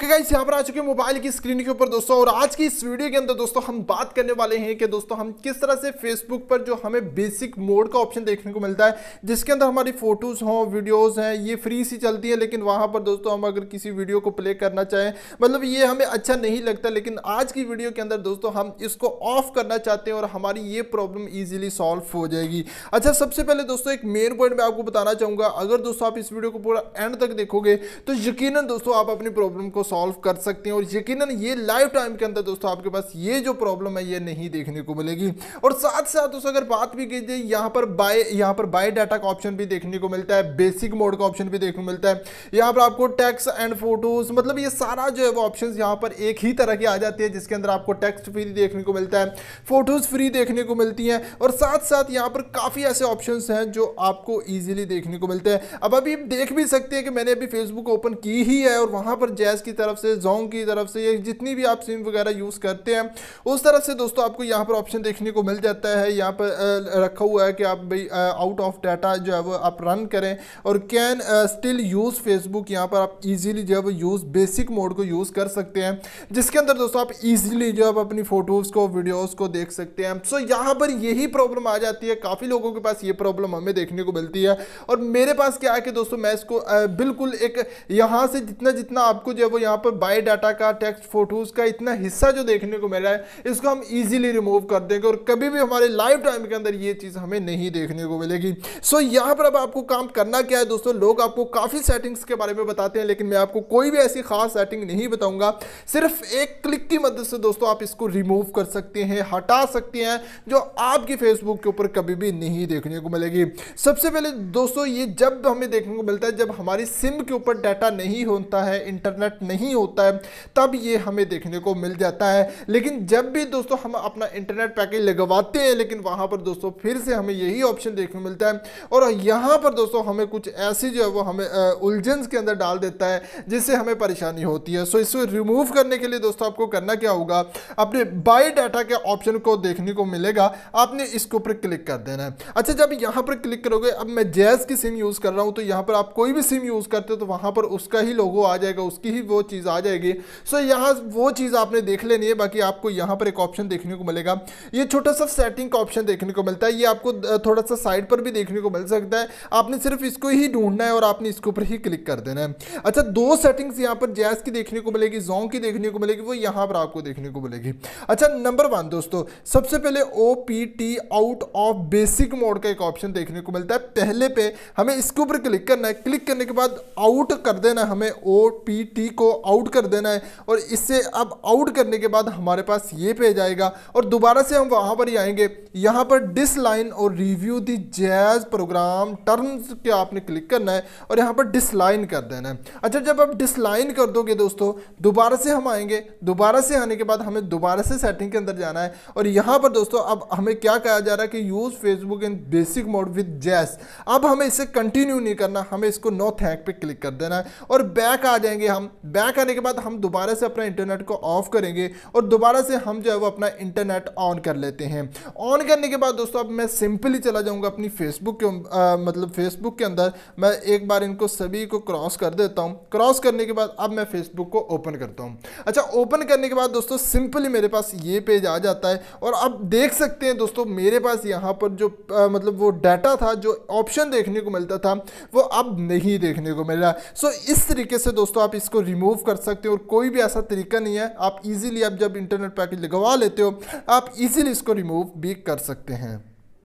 okay guys यहाँ पर आ चुके मोबाइल की स्क्रीन के ऊपर दोस्तों और आज की इस वीडियो के अंदर दोस्तों हम बात करने वाले हैं कि दोस्तों हम किस तरह से फेसबुक पर जो हमें बेसिक मोड का ऑप्शन देखने को मिलता है जिसके अंदर हमारी फोटोज़ हों वीडियोज़ हैं ये फ्री सी चलती है लेकिन वहां पर दोस्तों हम अगर किसी वीडियो को प्ले करना चाहें मतलब ये हमें अच्छा नहीं लगता लेकिन आज की वीडियो के अंदर दोस्तों हम इसको ऑफ करना चाहते हैं और हमारी ये प्रॉब्लम ईजिली सॉल्व हो जाएगी अच्छा सबसे पहले दोस्तों एक मेन पॉइंट मैं आपको बताना चाहूंगा अगर दोस्तों आप इस वीडियो को पूरा एंड तक देखोगे तो यकीन दोस्तों आप अपनी प्रॉब्लम को सॉल्व कर सकते हैं और यकीनन ये लाइफ टाइम के अंदर दोस्तों आपके पास ये जो प्रॉब्लम है ये नहीं देखने को मिलेगी और साथ साथ दोस्तों अगर बात भी की जाए यहाँ पर बाय यहाँ पर बाय डाटा का ऑप्शन भी देखने को मिलता है बेसिक मोड का ऑप्शन भी देखने को मिलता है यहाँ पर आपको टैक्स एंड फोटोज मतलब ये सारा जो है वो ऑप्शन यहाँ पर एक ही तरह के आ जाते हैं जिसके अंदर आपको टेक्स्ट फ्री देखने को मिलता है फोटोज फ्री देखने को मिलती हैं और साथ साथ यहाँ पर काफ़ी ऐसे ऑप्शन हैं जो आपको ईजिली देखने को मिलते हैं अब अभी देख भी सकते हैं कि मैंने अभी फेसबुक ओपन की ही है और वहाँ पर जैज की तरफ से जोंग की तरफ से ये जितनी भी आप सिम वगैरह यूज़ करते हैं उस तरफ से दोस्तों आपको यहाँ पर ऑप्शन देखने को मिल जाता है यहाँ पर रखा हुआ है कि आप भाई आउट ऑफ डाटा जो है वो आप रन करें और कैन स्टिल यूज़ फेसबुक यहाँ पर आप ईजिली जो है वो यूज़ बेसिक मोड को यूज़ कर सकते हैं जिसके अंदर दोस्तों आप ईजिली जो है अपनी फ़ोटोज़ को वीडियोज़ को देख सकते हैं सो यहाँ पर यही प्रॉब्लम आ जाती है काफ़ी लोगों के पास ये प्रॉब्लम हमें देखने को मिलती है और मेरे पास क्या है कि दोस्तों मैं इसको बिल्कुल एक यहाँ से जितना जितना आपको जो है वो यहाँ पर बाय डाटा का टेक्स्ट फोटोज़ का इतना हिस्सा जो देखने को मिला है इसको हम इजीली रिमूव कर देंगे और कभी भी हमारे लाइफ टाइम के अंदर ये चीज़ हमें नहीं देखने को मिलेगी सो so, यहाँ पर अब आपको काम करना क्या है दोस्तों लोग आपको काफ़ी सेटिंग्स के बारे में बताते हैं लेकिन मैं आपको कोई भी ऐसी खास सेटिंग नहीं बताऊँगा सिर्फ एक क्लिक की मदद से दोस्तों आप इसको रिमूव कर सकते हैं हटा सकते हैं जो आपकी फेसबुक के ऊपर कभी भी नहीं देखने को मिलेगी सबसे पहले दोस्तों ये जब हमें देखने को मिलता है जब हमारी सिम के ऊपर डाटा नहीं होता है इंटरनेट नहीं होता है तब ये हमें देखने को मिल जाता है लेकिन जब भी दोस्तों हम अपना इंटरनेट पैकेज लगवाते हैं लेकिन वहाँ पर दोस्तों फिर से हमें यही ऑप्शन देखने को मिलता है और यहाँ पर दोस्तों हमें कुछ ऐसी जो है वो हमें उलझन के अंदर डाल देता है जिससे हमें परेशानी होती है सो इसे रिमूव करने के लिए दोस्तों आपको करना क्या होगा अपने बाई डाटा के ऑप्शन को देखने को मिलेगा आपने इसके ऊपर क्लिक कर देना है अच्छा जब यहाँ पर क्लिक करोगे अब मैं जैज़ की सिम यूज़ कर रहा हूँ तो यहाँ पर आप कोई भी सिम यूज़ करते हो तो वहाँ पर उसका ही लोगो आ जाएगा उसकी ही वो चीज़ आ जाएगी सो so, यहाँ वो चीज़ आपने देख लेनी है बाकी आपको यहाँ पर एक ऑप्शन देखने को मिलेगा ये छोटा सा सेटिंग का ऑप्शन देखने को मिलता है ये आपको थोड़ा सा साइड पर भी देखने को मिल सकता है आपने सिर्फ इसको ही ढूंढना है और आपने इसके ऊपर ही क्लिक कर देना है अच्छा दो सेटिंग्स यहाँ पर जैस की देखने को मिलेगी जोंग की देखने को मिलेगी वो यहाँ पर आपको देखने को मिलेगी अच्छा नंबर वन दोस्तों सबसे पहले O P T out of basic mode का एक ऑप्शन देखने को मिलता है पहले पे हमें इसके ऊपर क्लिक करना है क्लिक करने के बाद आउट कर देना हमें ओ पी टी को आउट कर देना है और इससे अब आउट करने के बाद हमारे पास ये पेज आएगा और दोबारा से हम वहाँ पर ही आएंगे यहाँ पर डिस लाइन और रिव्यू दी जैज प्रोग्राम टर्म्स के आपने क्लिक करना है और यहाँ पर डिसलाइन कर देना है अच्छा जब आप डिसलाइन कर दोगे दोस्तों दोबारा से हम आएंगे दोबारा से आने के बाद हमें दोबारा से सेटिंग के अंदर जाना है और यहाँ पर दोस्तों अब हमें क्या कहा जा रहा है कि use Facebook in basic mode with जैस अब हमें इसे कंटिन्यू नहीं करना हमें इसको नो थैंक पे क्लिक कर देना है और बैक आ जाएंगे हम बैक बैक आने के बाद हम दोबारा से अपना इंटरनेट को ऑफ करेंगे और दोबारा से हम जो है वो अपना इंटरनेट ऑन कर लेते हैं ऑन करने के बाद दोस्तों अब मैं सिंपली चला जाऊंगा अपनी फेसबुक के आ, मतलब फेसबुक के अंदर मैं एक बार इनको सभी को क्रॉस कर देता हूँ क्रॉस करने के बाद अब मैं फेसबुक को ओपन करता हूँ अच्छा ओपन करने के बाद दोस्तों सिंपली मेरे पास ये पेज आ जाता है और अब देख सकते हैं दोस्तों मेरे पास यहाँ पर जो आ, मतलब वो डाटा था जो ऑप्शन देखने को मिलता था वो अब नहीं देखने को मिल रहा सो इस तरीके से दोस्तों आप इसको रिमूव रिमूव कर सकते हो और कोई भी ऐसा तरीका नहीं है आप इजीली आप जब इंटरनेट पैकेज लगवा लेते हो आप इजीली इसको रिमूव भी कर सकते हैं